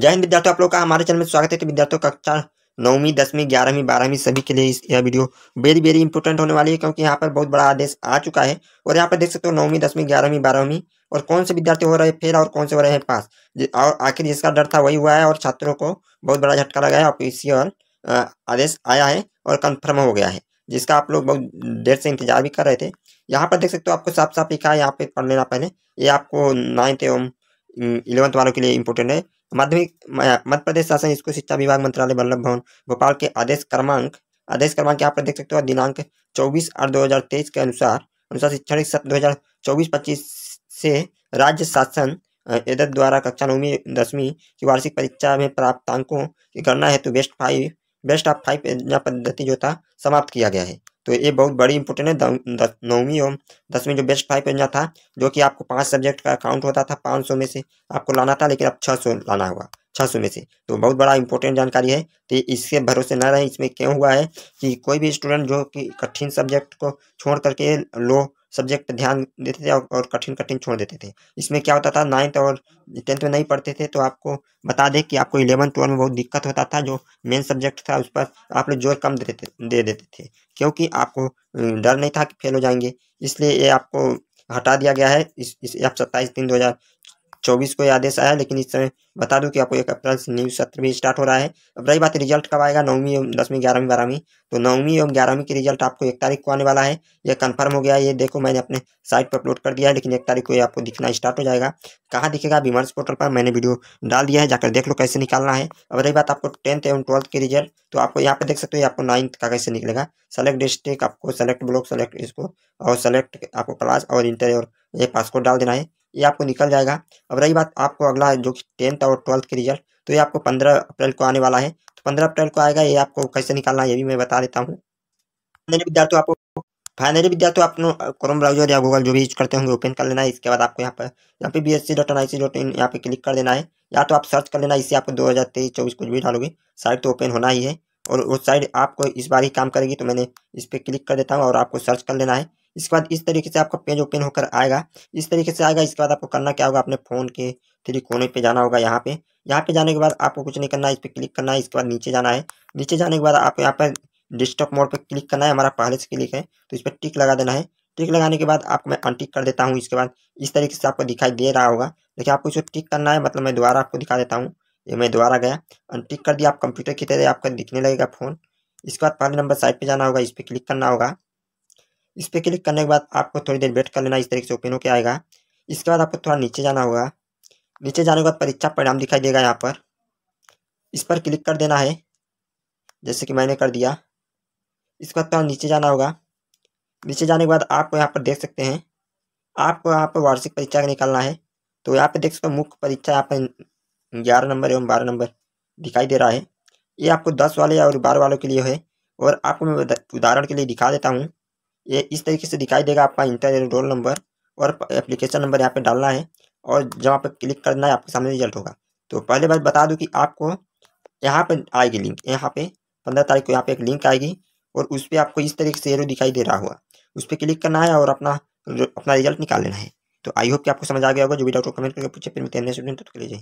जय हिंद विद्यार्थियों आप लोग का हमारे चैनल में स्वागत है तो विद्यार्थियों कक्षा नौवीं दसवीं ग्यारहवीं बारहवीं सभी के लिए यह वीडियो वेरी वेरी इंपॉर्टेंट होने वाली है क्योंकि यहाँ पर बहुत बड़ा आदेश आ चुका है और यहाँ पर देख सकते हो नौवीं दसवीं ग्यारहवीं बारहवीं और कौन से विद्यार्थी हो रहे हैं फेल और कौन से हो रहे हैं पास और आखिर जिसका डर था वही हुआ है और छात्रों को बहुत बड़ा झटका लगा है ऑफिसियल और आदेश आया है और कन्फर्म हो गया है जिसका आप लोग बहुत देर से इंतजार भी कर रहे थे यहाँ पर देख सकते हो आपको साफ साफ लिखा है यहाँ पे पढ़ लेना पहले ये आपको नाइन्थ एवं इलेवंथ वालों के लिए इम्पोर्टेंट है माध्यमिक मध्य प्रदेश शासन स्कूल शिक्षा विभाग मंत्रालय बल्लभ भवन भोपाल के आदेश क्रमांक आदेश क्रमांक यहाँ पर देख सकते हो दिनांक चौबीस आठ दो हजार तेईस के अनुसार अनुसार शिक्षण सत्र दो हजार चौबीस पच्चीस से राज्य शासन एदत द्वारा कक्षा नौवीं दसवीं की वार्षिक परीक्षा में प्राप्त अंकों की गणना हेतु best five best of five पद्धति जो था समाप्त किया गया है तो ये बहुत बड़ी इंपॉर्टेंट है नौवीं और दसवीं जो बेस्ट फाइव पेजना था जो कि आपको पाँच सब्जेक्ट का अकाउंट होता था पाँच सौ में से आपको लाना था लेकिन अब छः सौ लाना हुआ छः सौ में से तो बहुत बड़ा इंपॉर्टेंट जानकारी है तो इसके भरोसे ना रहें इसमें क्यों हुआ है कि कोई भी स्टूडेंट जो कि कठिन सब्जेक्ट को छोड़ करके लो सब्जेक्ट ध्यान देते थे और कठिन कठिन छोड़ देते थे इसमें क्या होता था नाइन्थ और टेंथ में नहीं पढ़ते थे तो आपको बता दें कि आपको इलेवन ट्वेल्व में बहुत दिक्कत होता था जो मेन सब्जेक्ट था उस पर आप लोग जोर कम देते दे देते थे क्योंकि आपको डर नहीं था कि फेल हो जाएंगे इसलिए ये आपको हटा दिया गया है इस इस एफ सत्ताईस तीन दो हज़ार चौबीस को यह आदेश आया लेकिन इस समय बता दूं कि आपको एक अप्रैल से न्यूज सत्र भी स्टार्ट हो रहा है अब रही बात रिजल्ट कब आएगा नौवीं एवं दसवीं ग्यारहवीं बारहवीं तो नौवीं एवं ग्यारहवीं के रिजल्ट आपको एक तारीख को आने वाला है यह कन्फर्म हो गया ये देखो मैंने अपने साइट पर अपलोड कर दिया है लेकिन एक तारीख को ये आपको दिखना स्टार्ट हो जाएगा कहाँ दिखेगा विमर्श पोर्टल पर मैंने वीडियो डाल दिया है जाकर देख लो कैसे निकालना है अब रही बात आपको टेंथ एवं ट्वेल्थ के रिजल्ट तो आपको यहाँ पर देख सकते हो आपको नाइन्थ का कैसे निकलेगा सेलेक्ट डिस्ट्रिक्ट आपको सेलेक्ट ब्लॉक सेलेक्ट इसको और सेलेक्ट आपको क्लास और इंटर और ये पासपोर्ट डाल देना है ये आपको निकल जाएगा अब रही बात आपको अगला जो कि टेंथ और ट्वेल्थ के रिजल्ट तो ये आपको पंद्रह अप्रैल को आने वाला है तो पंद्रह अप्रैल को आएगा ये आपको कैसे निकालना है ये भी मैं बता देता हूँ फाइनली विद्यार्थियों आपको फाइनली विद्यार्थियों आप क्रोम ब्राउजर या गूगल जो भी यूज करते होंगे ओपन कर लेना है इसके बाद आपको यहाँ पर यहाँ पे B S C dot N I C dot in यहाँ पे क्लिक कर देना है या तो आप सर्च कर लेना इससे आपको दो हज़ार तेईस चौबीस कुछ भी डालोगे साइट तो ओपन होना ही है और वो साइड आपको इस बार ही काम करेगी तो मैंने इस पर क्लिक कर देता हूँ और आपको सर्च कर लेना है इसके बाद इस तरीके से आपका पेज ओपन होकर आएगा इस तरीके से आएगा इसके बाद आपको करना क्या होगा अपने फ़ोन के थ्री कोने पे जाना होगा यहाँ पे यहाँ पे जाने के बाद आपको कुछ नहीं करना है इस पर क्लिक करना है इसके बाद नीचे जाना है नीचे जाने के बाद आपको यहाँ पर डिस्टॉप मोड पर क्लिक करना है हमारा पहले से क्लिक है तो इस पर टिक लगा देना है टिक लगाने के बाद आपको मैं अनटिक कर देता हूँ इसके बाद इस तरीके से आपको दिखाई दे रहा होगा देखिए आपको इसको टिक करना है मतलब मैं दोबारा आपको दिखा देता हूँ ये मैं दोबारा गया अनटिक कर दिया आप कंप्यूटर की तरह आपका दिखने लगेगा फ़ोन इसके बाद पहले नंबर साइड पर जाना होगा इस पर क्लिक करना होगा इस पर क्लिक करने के बाद आपको थोड़ी देर वेट कर लेना इस तरीके से ओपन होकर आएगा इसके बाद आपको थोड़ा नीचे जाना होगा नीचे जाने के बाद परीक्षा परिणाम दिखाई देगा यहाँ पर इस पर क्लिक कर देना है जैसे कि मैंने कर दिया इसके बाद थोड़ा नीचे जाना होगा नीचे जाने के बाद आपको यहाँ पर देख सकते हैं आपको यहाँ पर वार्षिक परीक्षा निकालना है तो यहाँ पर देख सकते हो मुख्य परीक्षा यहाँ पर ग्यारह नंबर एवं बारह नंबर दिखाई दे रहा है ये आपको दस वाले और बारह वालों के लिए है और आपको मैं उदाहरण के लिए दिखा देता हूँ ये इस तरीके से दिखाई देगा आपका इंटर रोल नंबर और एप्लीकेशन नंबर यहाँ पे डालना है और जब आप क्लिक करना है आपके सामने रिजल्ट होगा तो पहले बात बता दूँ कि आपको यहाँ पर आएगी लिंक यहाँ पे पंद्रह तारीख को यहाँ पे एक लिंक आएगी और उस पर आपको इस तरीके से एरो दिखाई दे रहा होगा उस पर क्लिक करना है और अपना अपना रिजल्ट निकाल लेना है तो आई होप कि आपको समझ आ गया होगा जो भी डाउट कमेंट करके पूछे फिर मिलते हैं नेक्स्ट वीडियो तक के लिए